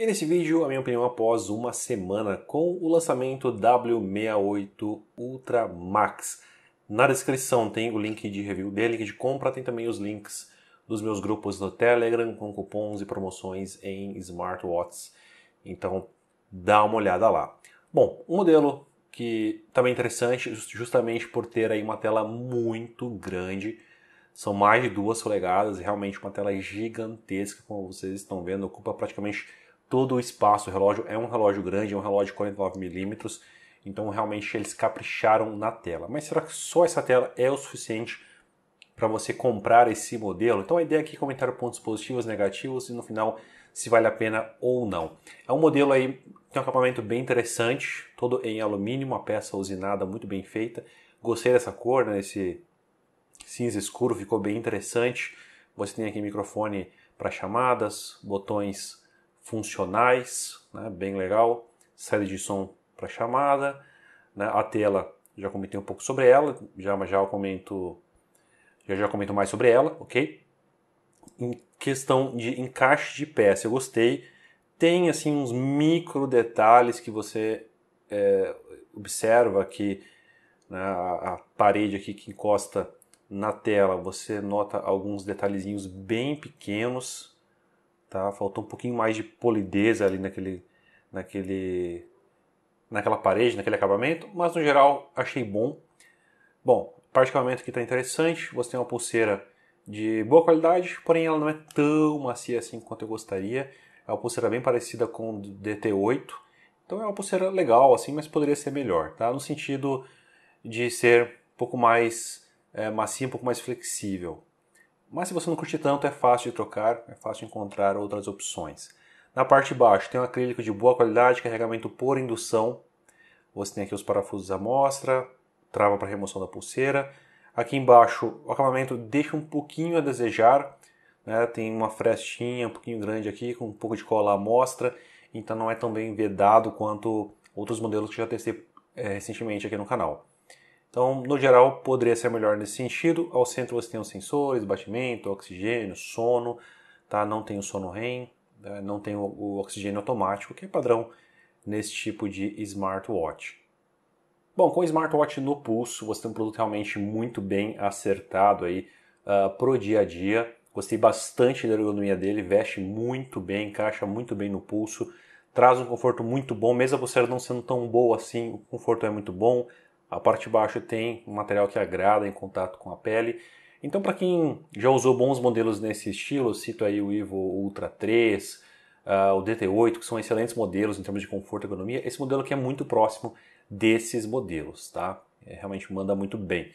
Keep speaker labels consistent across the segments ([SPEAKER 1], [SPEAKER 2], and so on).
[SPEAKER 1] E nesse vídeo, a minha opinião após uma semana com o lançamento W68 Ultra Max. Na descrição tem o link de review dele, link de compra, tem também os links dos meus grupos no Telegram com cupons e promoções em smartwatches. Então, dá uma olhada lá. Bom, um modelo que também é interessante, justamente por ter aí uma tela muito grande, são mais de duas polegadas, realmente uma tela gigantesca, como vocês estão vendo, ocupa praticamente todo o espaço. O relógio é um relógio grande, é um relógio de 49mm, então realmente eles capricharam na tela. Mas será que só essa tela é o suficiente para você comprar esse modelo? Então a ideia aqui é comentar pontos positivos, negativos e no final se vale a pena ou não. É um modelo aí tem um acabamento bem interessante, todo em alumínio, uma peça usinada muito bem feita. Gostei dessa cor, né, esse cinza escuro, ficou bem interessante. Você tem aqui microfone para chamadas, botões funcionais, né, bem legal, série de som para chamada, né, a tela já comentei um pouco sobre ela, já já comento já já comento mais sobre ela, ok? Em questão de encaixe de peça, eu gostei. Tem assim uns micro detalhes que você é, observa que né, a, a parede aqui que encosta na tela, você nota alguns detalhezinhos bem pequenos, tá? Faltou um pouquinho mais de polidez ali naquele, naquele, naquela parede, naquele acabamento, mas no geral achei bom. Bom, particularmente que está interessante, você tem uma pulseira de boa qualidade, porém ela não é tão macia assim quanto eu gostaria. É uma pulseira bem parecida com o DT8, então é uma pulseira legal assim, mas poderia ser melhor, tá? No sentido de ser um pouco mais é, macia, um pouco mais flexível. Mas se você não curte tanto, é fácil de trocar, é fácil encontrar outras opções. Na parte de baixo tem um acrílico de boa qualidade, carregamento por indução. Você tem aqui os parafusos à mostra, trava para remoção da pulseira. Aqui embaixo o acabamento deixa um pouquinho a desejar, né? tem uma frestinha um pouquinho grande aqui, com um pouco de cola à mostra, então não é tão bem vedado quanto outros modelos que já testei é, recentemente aqui no canal. Então, no geral, poderia ser melhor nesse sentido. Ao centro você tem os sensores, batimento, oxigênio, sono, tá? Não tem o sono REM, né? não tem o oxigênio automático, que é padrão nesse tipo de smartwatch. Bom, com o smartwatch no pulso, você tem um produto realmente muito bem acertado aí uh, pro dia a dia. Gostei bastante da ergonomia dele, veste muito bem, encaixa muito bem no pulso, traz um conforto muito bom, mesmo a pulseira não sendo tão boa assim, o conforto é muito bom, a parte de baixo tem um material que agrada em contato com a pele. Então, para quem já usou bons modelos nesse estilo, cito aí o Ivo Ultra 3, uh, ah, o DT8, que são excelentes modelos em termos de conforto e ergonomia. Esse modelo aqui é muito próximo desses modelos, tá? É, realmente manda muito bem.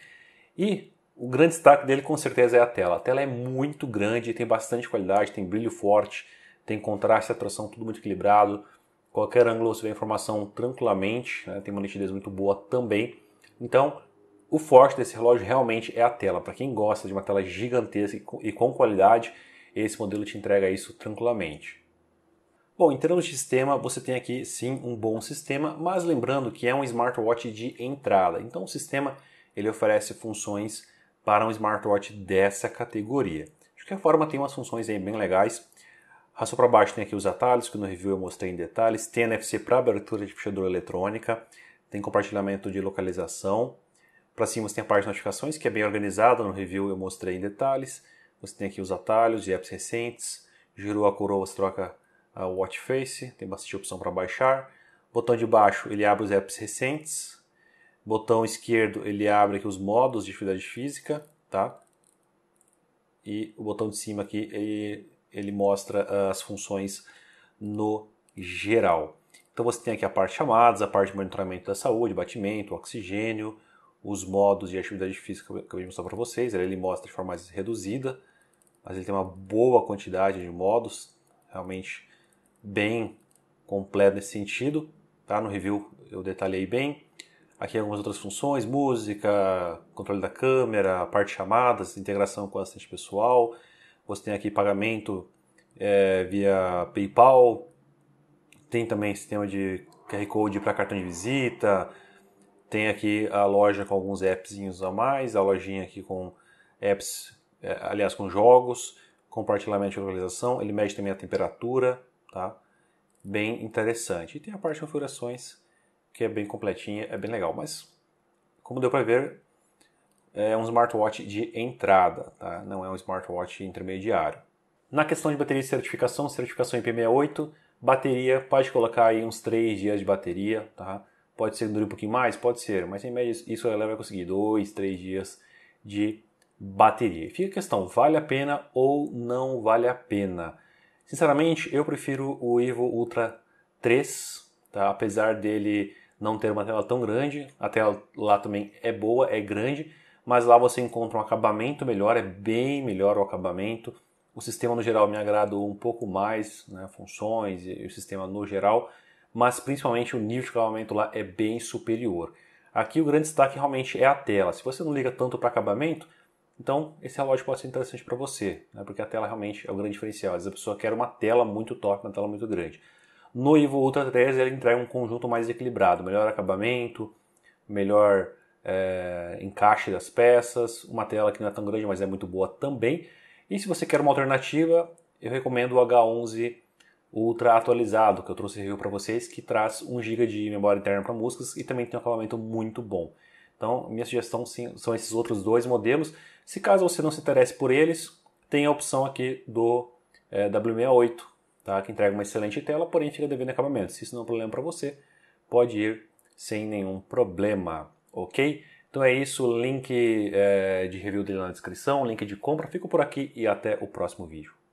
[SPEAKER 1] E o grande destaque dele com certeza é a tela. A tela é muito grande, tem bastante qualidade, tem brilho forte, tem contraste, atração, tudo muito equilibrado. Qualquer ângulo você vê a informação tranquilamente, né? tem uma nitidez muito boa também. Então, o forte desse relógio realmente é a tela. Para quem gosta de uma tela gigantesca e com qualidade, esse modelo te entrega isso tranquilamente. Bom, em termos de sistema, você tem aqui sim um bom sistema, mas lembrando que é um smartwatch de entrada. Então o sistema ele oferece funções para um smartwatch dessa categoria. De qualquer forma, tem umas funções aí bem legais. Raçou para baixo tem aqui os atalhos que no review eu mostrei em detalhes, tem NFC para abertura de puxadura eletrônica, tem compartilhamento de localização. Para cima você tem a parte de notificações, que é bem organizada, no review eu mostrei em detalhes. Você tem aqui os atalhos de apps recentes, girou a coroa, você troca a watch face, tem bastante opção para baixar. Botão de baixo, ele abre os apps recentes. Botão esquerdo, ele abre aqui os modos de atividade física, tá? E o botão de cima aqui, ele, ele mostra as funções no geral. Então você tem aqui a parte chamadas, a parte de monitoramento da saúde, batimento, oxigênio, os modos de atividade física que eu acabei de mostrar para vocês. Ele mostra de forma mais reduzida, mas ele tem uma boa quantidade de modos, realmente bem completo nesse sentido. Tá? No review eu detalhei bem. Aqui algumas outras funções, música, controle da câmera, parte de chamadas, integração com o assistente pessoal. Você tem aqui pagamento é, via PayPal, tem também sistema de QR Code para cartão de visita, tem aqui a loja com alguns appzinhos a mais, a lojinha aqui com apps, é, aliás, com jogos, compartilhamento de localização, ele mede também a temperatura, tá? Bem interessante. E tem a parte de configurações, que é bem completinha, é bem legal, mas como deu para ver, é um smartwatch de entrada, tá? Não é um smartwatch intermediário. Na questão de bateria de certificação, certificação IP68, Bateria, pode colocar aí uns 3 dias de bateria, tá? Pode ser que dure um pouquinho mais, pode ser, mas em média isso ela vai conseguir 2, 3 dias de bateria. Fica a questão, vale a pena ou não vale a pena? Sinceramente, eu prefiro o Evo Ultra 3, tá? apesar dele não ter uma tela tão grande, a tela lá também é boa, é grande, mas lá você encontra um acabamento melhor, é bem melhor o acabamento, o sistema no geral me agradou um pouco mais, né, funções e o sistema no geral, mas principalmente o nível de acabamento lá é bem superior. Aqui o grande destaque realmente é a tela. Se você não liga tanto para acabamento, então esse relógio pode ser interessante para você, né, porque a tela realmente é o grande diferencial. Às vezes a pessoa quer uma tela muito top, uma tela muito grande. No Evo Ultra 3 ele entrega um conjunto mais equilibrado, melhor acabamento, melhor é, encaixe das peças, uma tela que não é tão grande, mas é muito boa também. E se você quer uma alternativa, eu recomendo o H11 Ultra atualizado, que eu trouxe review para vocês, que traz 1 GB de memória interna para músicas e também tem um acabamento muito bom. Então, minha sugestão sim, são esses outros dois modelos. Se caso você não se interesse por eles, tem a opção aqui do é, eh, W68, tá? que entrega uma excelente tela, porém fica devendo acabamento. Se isso não é um problema para você, pode ir sem nenhum problema, ok? Então é isso, link é, de review dele na descrição, link de compra. Fico por aqui e até o próximo vídeo.